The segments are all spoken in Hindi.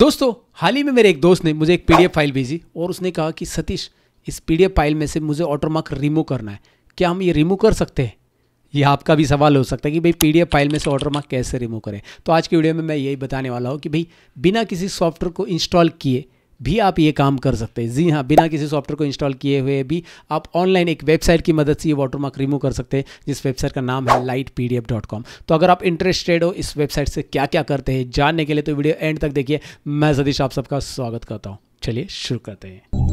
दोस्तों हाल ही में मेरे एक दोस्त ने मुझे एक पीडीएफ फाइल भेजी और उसने कहा कि सतीश इस पीडीएफ फाइल में से मुझे ऑटोमार्क रिमूव करना है क्या हम ये रिमूव कर सकते हैं ये आपका भी सवाल हो सकता है कि भाई पीडीएफ फाइल में से ऑटोमार्क कैसे रिमूव करें तो आज के वीडियो में मैं यही बताने वाला हूँ कि भाई बिना किसी सॉफ्टवेयर को इंस्टॉल किए भी आप ये काम कर सकते हैं जी हाँ बिना किसी सॉफ्टवेयर को इंस्टॉल किए हुए भी आप ऑनलाइन एक वेबसाइट की मदद से ये वाटरमार्क रिमूव कर सकते हैं जिस वेबसाइट का नाम है लाइट तो अगर आप इंटरेस्टेड हो इस वेबसाइट से क्या क्या करते हैं जानने के लिए तो वीडियो एंड तक देखिए मैं सतीश आप सबका स्वागत करता हूँ चलिए शुरू करते हैं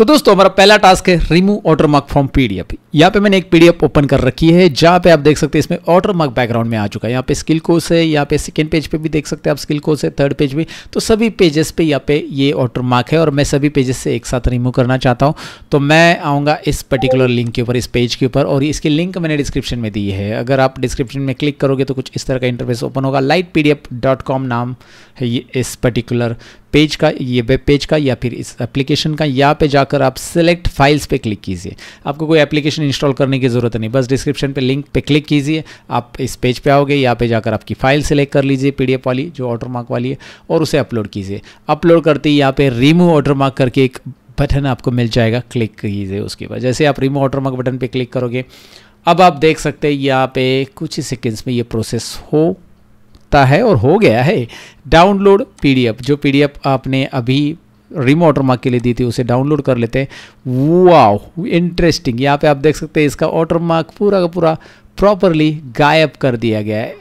तो दोस्तों हमारा पहला टास्क है remove order mark from PDF यहाँ पे मैंने एक पीडीएफ ओपन कर रखी है जहाँ पे आप देख सकते हैं इसमें ऑर्डर मार्क बैकग्राउंड में आ चुका है यहाँ पे स्किल कोर्स है यहाँ पे सेकेंड पेज पे भी देख सकते हैं आप स्किल कोर्स है थर्ड पेज भी तो सभी पेजेस पे यहाँ पे ये ऑर्डर मार्क है और मैं सभी पेजेस से एक साथ रिमूव करना चाहता हूँ तो मैं आऊँगा इस पर्टिकुलर लिंक के ऊपर इस पेज के ऊपर और इसकी लिंक मैंने डिस्क्रिप्शन में दी है अगर आप डिस्क्रिप्शन में क्लिक करोगे तो कुछ इस तरह का इंटरफेस ओपन होगा लाइट नाम है ये इस पर्टिकुलर पेज का ये वेब पेज का या फिर इस एप्लीकेशन का यहाँ पे जाकर आप सेलेक्ट फाइल्स पे क्लिक कीजिए आपको कोई एप्लीकेशन इंस्टॉल करने की ज़रूरत नहीं बस डिस्क्रिप्शन पे लिंक पे क्लिक कीजिए आप इस पेज पे आओगे यहाँ पे जाकर आपकी फाइल सेलेक्ट कर लीजिए पीडीएफ वाली जो मार्क वाली है और उसे अपलोड कीजिए अपलोड करते ही यहाँ पर रिमूव मार्क करके एक बटन आपको मिल जाएगा क्लिक कीजिए उसके बाद जैसे आप रिमूव मार्क बटन पर क्लिक करोगे अब आप देख सकते हैं यहाँ पे कुछ ही सेकेंड्स में ये प्रोसेस हो सकता है और हो गया है डाउनलोड पीडीएफ जो पीडीएफ आपने अभी रिमोट मार्क के लिए दी थी उसे डाउनलोड कर लेते हैं वाह इंटरेस्टिंग यहाँ पे आप देख सकते हैं इसका ऑटरमार्क मार्क पूरा का पूरा प्रॉपरली गायब कर दिया गया है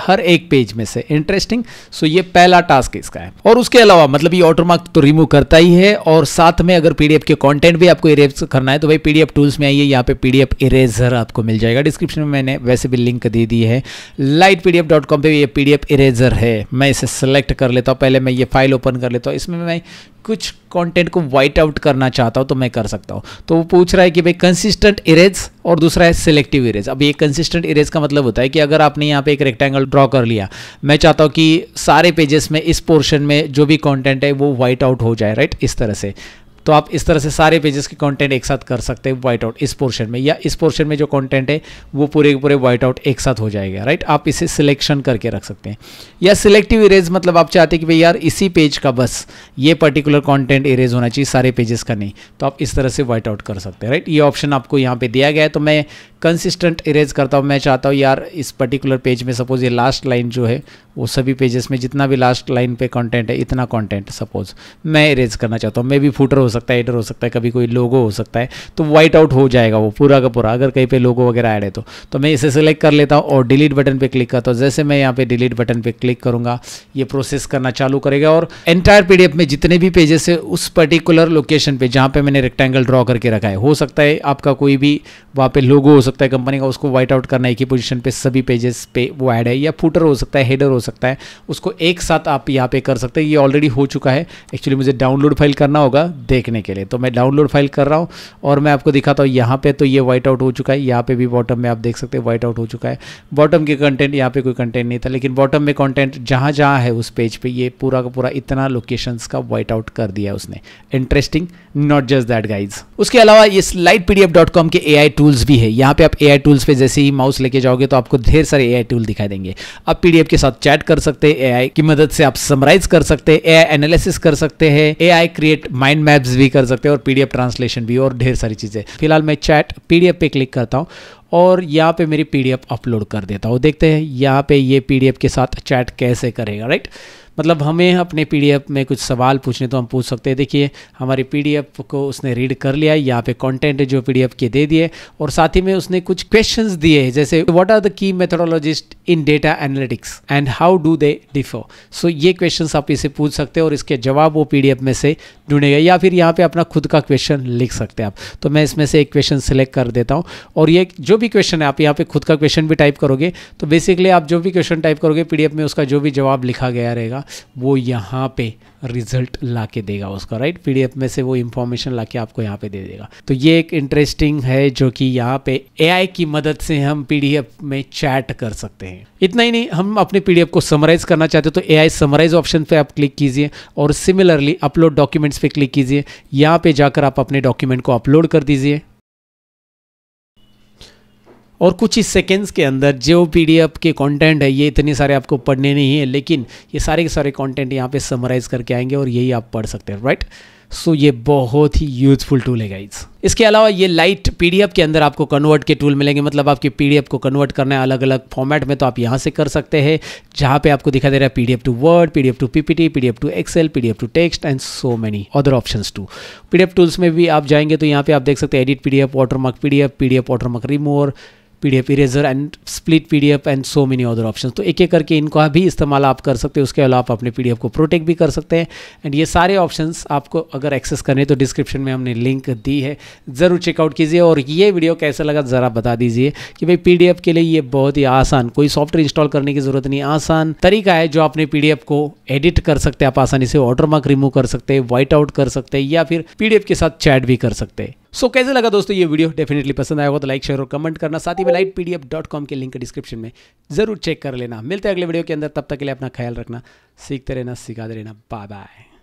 हर एक पेज में से इंटरेस्टिंग सो ये पहला टास्क इसका है और उसके अलावा मतलब ये ऑटोमार्क तो रिमूव करता ही है और साथ में अगर पीडीएफ के कंटेंट भी आपको इरेज करना है तो भाई पीडीएफ टूल्स में आइए यहाँ पे पीडीएफ इरेजर आपको मिल जाएगा डिस्क्रिप्शन में मैंने वैसे भी लिंक दे दी है लाइट पीडीएफ डॉट कॉम पर पीडीएफ इरेजर है मैं इसे सेलेक्ट कर लेता हूँ पहले मैं ये फाइल ओपन कर लेता हूँ इसमें मैं कुछ कंटेंट को वाइट आउट करना चाहता हूँ तो मैं कर सकता हूँ तो वो पूछ रहा है कि भाई कंसिस्टेंट इरेज और दूसरा है सिलेक्टिव इरेज अब ये कंसिस्टेंट इरेज का मतलब होता है कि अगर आपने यहाँ पे एक रेक्टेंगल ड्रॉ कर लिया मैं चाहता हूँ कि सारे पेजेस में इस पोर्शन में जो भी कॉन्टेंट है वो वाइट आउट हो जाए राइट इस तरह से तो आप इस तरह से सारे पेजेस के कंटेंट एक साथ कर सकते हैं वाइट आउट इस पोर्शन में या इस पोर्शन में जो कंटेंट है वो पूरे के पूरे वाइट आउट एक साथ हो जाएगा राइट आप इसे सिलेक्शन करके रख सकते हैं या सिलेक्टिव इरेज मतलब आप चाहते हैं कि भाई यार इसी पेज का बस ये पर्टिकुलर कॉन्टेंट इरेज होना चाहिए सारे पेजेस का नहीं तो आप इस तरह से वाइट आउट कर सकते हैं राइट ये ऑप्शन आपको यहाँ पर दिया गया है तो मैं कंसिस्टेंट इरेज करता हूँ मैं चाहता हूँ यार इस पर्टिकुलर पेज में सपोज़ ये लास्ट लाइन जो है वो सभी पेजेस में जितना भी लास्ट लाइन पे कंटेंट है इतना कंटेंट सपोज़ मैं इरेज करना चाहता हूँ मे भी फूटर हो सकता है एडर हो सकता है कभी कोई लोगो हो सकता है तो वाइट आउट हो जाएगा वो पूरा का पूरा अगर कहीं पर लोगो वगैरह आ है तो तो मैं इसे सेलेक्ट कर लेता हूँ और डिलीट बटन पर क्लिक करता हूँ जैसे मैं यहाँ पर डिलीट बटन पर क्लिक करूँगा ये प्रोसेस करना चालू करेगा और एंटायर पी में जितने भी पेजेस है उस पर्टिकुलर लोकेशन पर जहाँ पर मैंने रेक्टेंगल ड्रॉ करके रखा है हो सकता है आपका कोई भी वहाँ पर लोगो हो सकता सकता है कंपनी का उसको वाइट आउट करना एक ही पोजीशन पे सभी पेजेस पे वो ऐड है या फूटर हो सकता है हेडर हो सकता है उसको एक साथ आप यहाँ पे कर सकते हैं ये ऑलरेडी हो चुका है एक्चुअली मुझे डाउनलोड फाइल करना होगा देखने के लिए तो मैं डाउनलोड फाइल कर रहा हूँ और मैं आपको दिखाता हूँ यहाँ पर तो ये वाइट आउट हो चुका है यहाँ पर भी बॉटम में आप देख सकते हैं वाइट आउट हो चुका है बॉटम के कंटेंट यहाँ पर कोई कंटेंट नहीं था लेकिन बॉटम में कॉन्टेंट जहाँ जहाँ है उस पेज पर ये पूरा का पूरा इतना लोकेशन का वाइट आउट कर दिया है उसने interesting not just that guys उसके अलावा ये स्लाइड के ए टूल्स भी है यहाँ पे आप ए टूल्स पे जैसे ही माउस लेके जाओगे तो आपको ढेर सारे ए टूल दिखाई देंगे आप पीडीएफ के साथ चैट कर सकते हैं ए की मदद से आप समराइज कर सकते हैं ए एनालिसिस कर सकते हैं ए क्रिएट माइंड मैप्स भी कर सकते हैं और पीडीएफ ट्रांसलेशन भी और ढेर सारी चीज़ें फिलहाल मैं चैट पीडीएफ पे क्लिक करता हूँ और यहाँ पे मेरी पीडीएफ अपलोड कर देता हूँ देखते हैं यहाँ पे ये पीडीएफ के साथ चैट कैसे करेगा राइट मतलब हमें अपने पी में कुछ सवाल पूछने तो हम पूछ सकते हैं देखिए हमारी पी को उसने रीड कर लिया यहाँ पे कॉन्टेंट जो पी के दे दिए और साथ ही में उसने कुछ क्वेश्चन दिए जैसे what are the key methodologist in data analytics and how do they differ so ये क्वेश्चन आप इसे पूछ सकते हैं और इसके जवाब वो पी में से ढूंढेगा या फिर यहाँ पे अपना खुद का क्वेश्चन लिख सकते हैं आप तो मैं इसमें से एक क्वेश्चन सिलेक्ट कर देता हूँ और ये जो भी क्वेश्चन है आप यहाँ पे खुद का क्वेश्चन भी टाइप करोगे तो बेसिकली आप जो भी क्वेश्चन टाइप करोगे पीडीएफ में उसका जो भी जवाब लिखा गया रहेगा वो यहाँ पे रिजल्ट ला के देगा उसका राइट पीडीएफ में से वो इंफॉर्मेशन ला के आपको यहाँ पे दे देगा तो ये एक इंटरेस्टिंग है जो कि यहाँ पे एआई की मदद से हम पीडीएफ में चैट कर सकते हैं इतना ही नहीं हम अपने पीडीएफ को समराइज करना चाहते हो तो एआई समराइज ऑप्शन पे आप क्लिक कीजिए और सिमिलरली अपलोड डॉक्यूमेंट्स पे क्लिक कीजिए यहाँ पे जाकर आप अपने डॉक्यूमेंट को अपलोड कर दीजिए और कुछ ही सेकेंड्स के अंदर जो पी के कंटेंट है ये इतने सारे आपको पढ़ने नहीं है लेकिन ये सारे के सारे कंटेंट यहाँ पे समराइज़ करके आएंगे और यही आप पढ़ सकते हैं राइट सो ये बहुत ही यूजफुल टूल है गाइज इसके अलावा ये लाइट पीडीएफ के अंदर आपको कन्वर्ट के टूल मिलेंगे मतलब आपके पीडीएफ को कन्वर्ट करना है अलग अलग फॉर्मेट में तो आप यहाँ से कर सकते हैं जहाँ पे आपको दिखा दे रहा है PDF to Word PDF to PPT PDF to Excel PDF to text and so many other option to PDF tools में भी आप जाएंगे तो यहाँ पे आप देख सकते हैं edit PDF D PDF PDF mark remover PDF eraser and split PDF and so many other option तो एक एक करके इनका भी इस्तेमाल आप कर सकते हैं उसके अलावा आप अपने पीडीएफ को प्रोटेक्ट भी कर सकते हैं एंड ये सारे ऑप्शन आपको अगर एक्सेस करने तो डिस्क्रिप्शन में हमने लिंक दी है ज़रूर चेकआउट कीजिए और ये वीडियो कैसा लगा ज़रा बता दीजिए कि भाई पी के लिए ये बहुत ही आसान कोई सॉफ्टवेयर इंस्टॉल करने की ज़रूरत नहीं आसान तरीका है जो आपने पी को एडिट कर सकते हैं आप आसानी से वाटर मार्क रिमूव कर सकते हैं वाइट आउट कर सकते हैं या फिर पी के साथ चैट भी कर सकते हैं सो कैसे लगा दोस्तों ये वीडियो डेफिनेटली पसंद आया तो लाइक शेयर और कमेंट करना साथ ही में light P K link description में जरूर चेक कर लेना मिलते हैं अगले वीडियो के अंदर तब तक के लिए अपना ख्याल रखना सीखते रहना सिखाते रहना बाय बाय